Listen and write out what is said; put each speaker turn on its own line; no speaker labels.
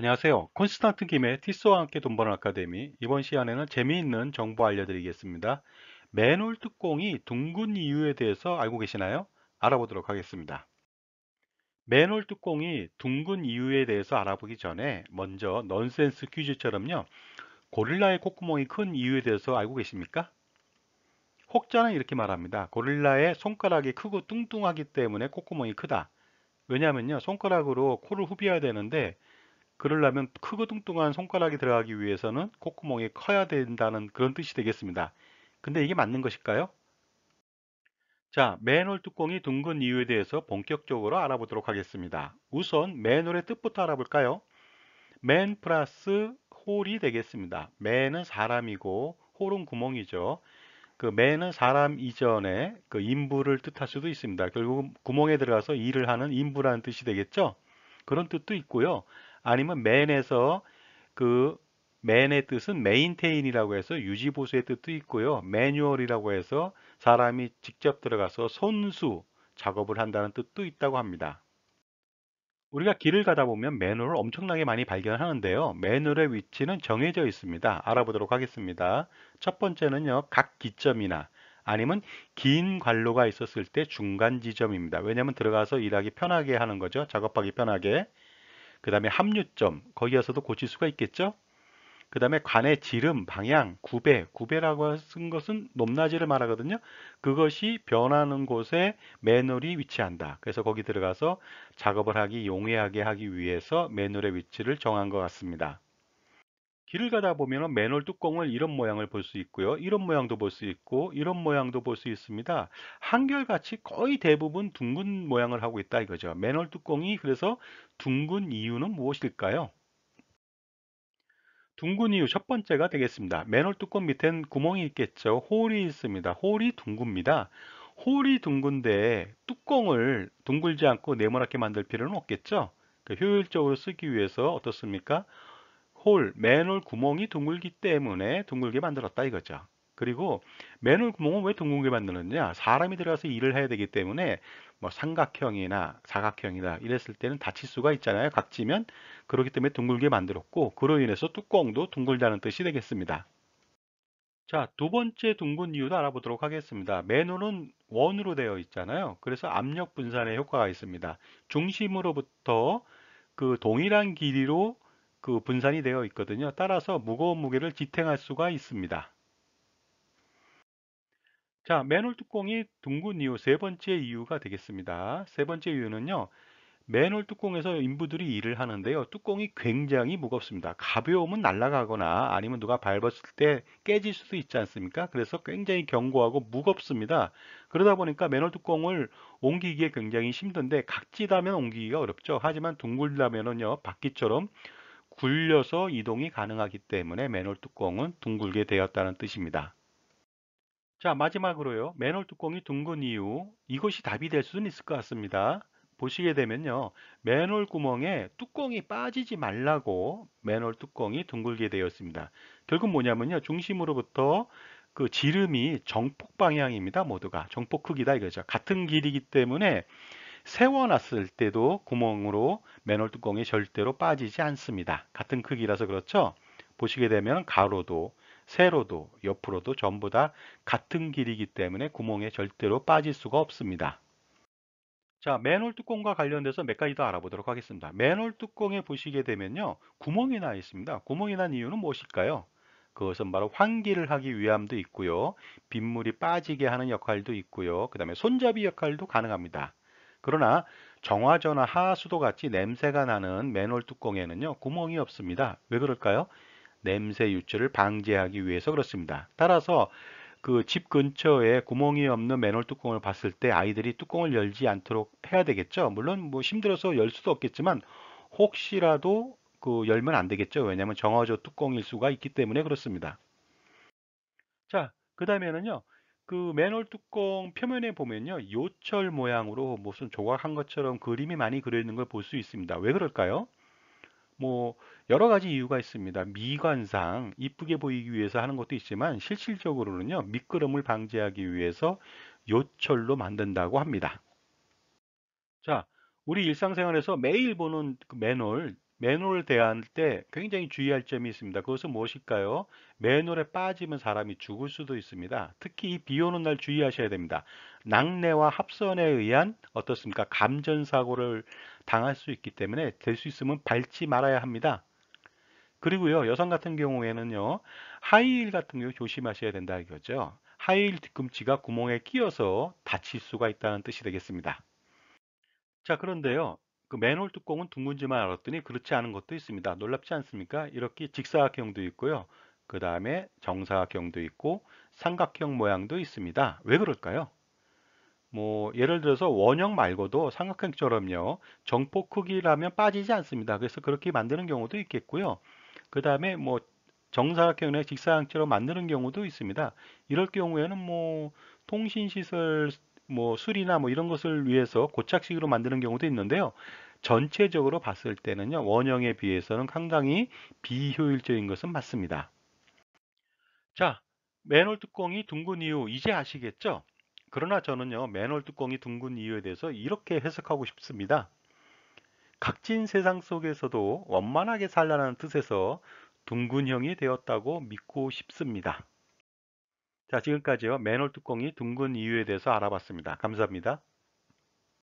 안녕하세요. 콘스탄트 김의 티스와 함께 돈 버는 아카데미 이번 시간에는 재미있는 정보 알려드리겠습니다. 맨홀 뚜껑이 둥근 이유에 대해서 알고 계시나요? 알아보도록 하겠습니다. 맨홀 뚜껑이 둥근 이유에 대해서 알아보기 전에 먼저 넌센스 퀴즈처럼요. 고릴라의 콧구멍이 큰 이유에 대해서 알고 계십니까? 혹자는 이렇게 말합니다. 고릴라의 손가락이 크고 뚱뚱하기 때문에 콧구멍이 크다. 왜냐면요. 하 손가락으로 코를 후벼야 비 되는데 그러려면 크고 뚱뚱한 손가락이 들어가기 위해서는 콧구멍이 커야 된다는 그런 뜻이 되겠습니다. 근데 이게 맞는 것일까요? 자, 맨홀 뚜껑이 둥근 이유에 대해서 본격적으로 알아보도록 하겠습니다. 우선 맨홀의 뜻부터 알아볼까요? 맨 플러스 홀이 되겠습니다. 맨은 사람이고 홀은 구멍이죠. 그 맨은 사람 이전에 그 인부를 뜻할 수도 있습니다. 결국 구멍에 들어가서 일을 하는 인부라는 뜻이 되겠죠. 그런 뜻도 있고요. 아니면 맨에서 그 맨의 뜻은 메인테인이라고 해서 유지보수의 뜻도 있고요. 매뉴얼이라고 해서 사람이 직접 들어가서 손수 작업을 한다는 뜻도 있다고 합니다. 우리가 길을 가다 보면 매뉴얼을 엄청나게 많이 발견하는데요. 매뉴얼의 위치는 정해져 있습니다. 알아보도록 하겠습니다. 첫 번째는요. 각 기점이나 아니면 긴 관로가 있었을 때 중간 지점입니다. 왜냐하면 들어가서 일하기 편하게 하는 거죠. 작업하기 편하게. 그 다음에 합류점 거기에서도 고칠 수가 있겠죠 그 다음에 관의 지름, 방향, 구배, 구배라고 쓴 것은 높낮이를 말하거든요. 그것이 변하는 곳에 매널이 위치한다. 그래서 거기 들어가서 작업을 하기 용이하게 하기 위해서 매널의 위치를 정한 것 같습니다. 길을 가다 보면 맨홀 뚜껑을 이런 모양을 볼 수 있고요. 이런 모양도 볼 수 있고 이런 모양도 볼 수 있습니다. 한결같이 거의 대부분 둥근 모양을 하고 있다 이거죠. 맨홀 뚜껑이 그래서 둥근 이유는 무엇일까요? 둥근 이유 첫 번째가 되겠습니다. 맨홀 뚜껑 밑엔 구멍이 있겠죠. 홀이 있습니다. 홀이 둥굽니다. 홀이 둥근데 뚜껑을 둥글지 않고 네모나게 만들 필요는 없겠죠. 그 효율적으로 쓰기 위해서 어떻습니까? 홀, 맨홀 구멍이 둥글기 때문에 둥글게 만들었다 이거죠. 그리고 맨홀 구멍은 왜 둥글게 만드느냐? 사람이 들어가서 일을 해야 되기 때문에 뭐 삼각형이나 사각형이다 이랬을 때는 다칠 수가 있잖아요. 각지면 그렇기 때문에 둥글게 만들었고 그로 인해서 뚜껑도 둥글다는 뜻이 되겠습니다. 자, 두 번째 둥근 이유도 알아보도록 하겠습니다. 맨홀은 원으로 되어 있잖아요. 그래서 압력 분산의 효과가 있습니다. 중심으로부터 그 동일한 길이로 그 분산이 되어 있거든요. 따라서 무거운 무게를 지탱할 수가 있습니다. 자, 맨홀 뚜껑이 둥근 이유 세 번째 이유가 되겠습니다. 세 번째 이유는요. 맨홀 뚜껑에서 인부들이 일을 하는데요. 뚜껑이 굉장히 무겁습니다. 가벼우면 날아가거나 아니면 누가 밟았을 때 깨질 수도 있지 않습니까? 그래서 굉장히 견고하고 무겁습니다. 그러다 보니까 맨홀 뚜껑을 옮기기에 굉장히 힘든데 각지다면 옮기기가 어렵죠. 하지만 둥글다면은요. 바퀴처럼 굴려서 이동이 가능하기 때문에 맨홀 뚜껑은 둥글게 되었다는 뜻입니다. 자 마지막으로요. 맨홀 뚜껑이 둥근 이유 이것이 답이 될 수는 있을 것 같습니다. 보시게 되면요. 맨홀 구멍에 뚜껑이 빠지지 말라고 맨홀 뚜껑이 둥글게 되었습니다. 결국 뭐냐면요. 중심으로부터 그 지름이 정폭 방향입니다. 모두가 정폭 크기다 이거죠. 같은 길이기 때문에 세워놨을 때도 구멍으로 맨홀 뚜껑이 절대로 빠지지 않습니다. 같은 크기라서 그렇죠. 보시게 되면 가로도 세로도 옆으로도 전부 다 같은 길이기 때문에 구멍에 절대로 빠질 수가 없습니다. 자, 맨홀 뚜껑과 관련돼서 몇 가지 더 알아보도록 하겠습니다. 맨홀 뚜껑에 보시게 되면요. 구멍이 나 있습니다. 구멍이 난 이유는 무엇일까요? 그것은 바로 환기를 하기 위함도 있고요. 빗물이 빠지게 하는 역할도 있고요. 그 다음에 손잡이 역할도 가능합니다. 그러나 정화조나 하수도 같이 냄새가 나는 맨홀 뚜껑에는요 구멍이 없습니다. 왜 그럴까요? 냄새 유출을 방지하기 위해서 그렇습니다. 따라서 그 집 근처에 구멍이 없는 맨홀 뚜껑을 봤을 때 아이들이 뚜껑을 열지 않도록 해야 되겠죠. 물론 뭐 힘들어서 열 수도 없겠지만 혹시라도 그 열면 안 되겠죠. 왜냐하면 정화조 뚜껑일 수가 있기 때문에 그렇습니다. 자, 그 다음에는요. 그 맨홀 뚜껑 표면에 보면요. 요철 모양으로 무슨 조각한 것처럼 그림이 많이 그려있는 걸 볼 수 있습니다. 왜 그럴까요? 뭐 여러 가지 이유가 있습니다. 미관상 이쁘게 보이기 위해서 하는 것도 있지만 실질적으로는요. 미끄럼을 방지하기 위해서 요철로 만든다고 합니다. 자, 우리 일상생활에서 매일 보는 그 맨홀 맨홀 대할 때 굉장히 주의할 점이 있습니다. 그것은 무엇일까요? 맨홀에 빠지면 사람이 죽을 수도 있습니다. 특히 비 오는 날 주의하셔야 됩니다. 낙뢰와 합선에 의한 어떻습니까? 감전사고를 당할 수 있기 때문에 될 수 있으면 밟지 말아야 합니다. 그리고요, 여성 같은 경우에는요, 하이힐 같은 경우 조심하셔야 된다 이거죠. 하이힐 뒤꿈치가 구멍에 끼어서 다칠 수가 있다는 뜻이 되겠습니다. 자, 그런데요, 그 맨홀 뚜껑은 둥근지만 알았더니 그렇지 않은 것도 있습니다. 놀랍지 않습니까? 이렇게 직사각형도 있고요. 그 다음에 정사각형도 있고 삼각형 모양도 있습니다. 왜 그럴까요? 뭐 예를 들어서 원형 말고도 삼각형처럼요. 정폭 크기라면 빠지지 않습니다. 그래서 그렇게 만드는 경우도 있겠고요. 그 다음에 뭐 정사각형이나 직사각형처럼 만드는 경우도 있습니다. 이럴 경우에는 뭐 통신시설 뭐 술이나 뭐 이런 것을 위해서 고착식으로 만드는 경우도 있는데요. 전체적으로 봤을 때는요. 원형에 비해서는 상당히 비효율적인 것은 맞습니다. 자, 맨홀 뚜껑이 둥근 이유 이제 아시겠죠? 그러나 저는요. 맨홀 뚜껑이 둥근 이유에 대해서 이렇게 해석하고 싶습니다. 각진 세상 속에서도 원만하게 살라는 뜻에서 둥근형이 되었다고 믿고 싶습니다. 자, 지금까지요. 맨홀 뚜껑이 둥근 이유에 대해서 알아봤습니다. 감사합니다.